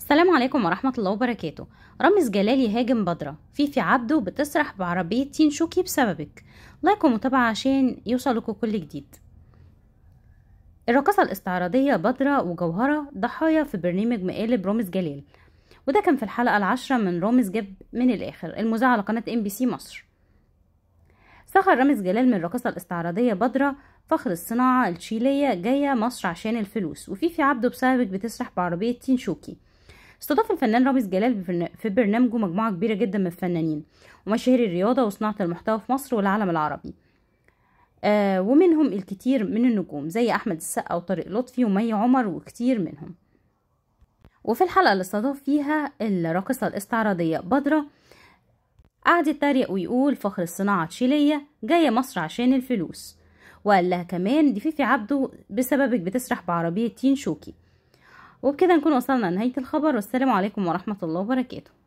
السلام عليكم ورحمة الله وبركاته رامز جلال يهاجم بدرة فيفي عبده بتسرح بعربية تين شوكي بسببك لايك ومتابعة عشان يوصلكوا كل جديد الراقصة الاستعراضية بدرة وجوهرة ضحايا في برنامج مقالب رامز جلال وده كان في الحلقة العاشرة من رامز جاب من الآخر المذاعة على قناة ام بي سي مصر سخر رامز جلال من الراقصة الاستعراضية بدرة فخر الصناعة التشيلية جاية مصر عشان الفلوس وفيفي عبده بسببك بتسرح بعربية تين شوكي استضاف الفنان رامز جلال في برنامجه مجموعة كبيرة جدا من الفنانين ومشاهير الرياضة وصناعة المحتوى في مصر والعالم العربي آه ومنهم الكتير من النجوم زي أحمد السقا وطارق لطفي ومي عمر وكتير منهم وفي الحلقة اللي استضاف فيها الراقصة الاستعراضية بدرة قعد يتريق ويقول فخر الصناعة تشيلية جاية مصر عشان الفلوس وقال لها كمان دي فيفي عبده بسببك بتسرح بعربية تين شوكي وبكده نكون وصلنا لنهاية الخبر والسلام عليكم ورحمة الله وبركاته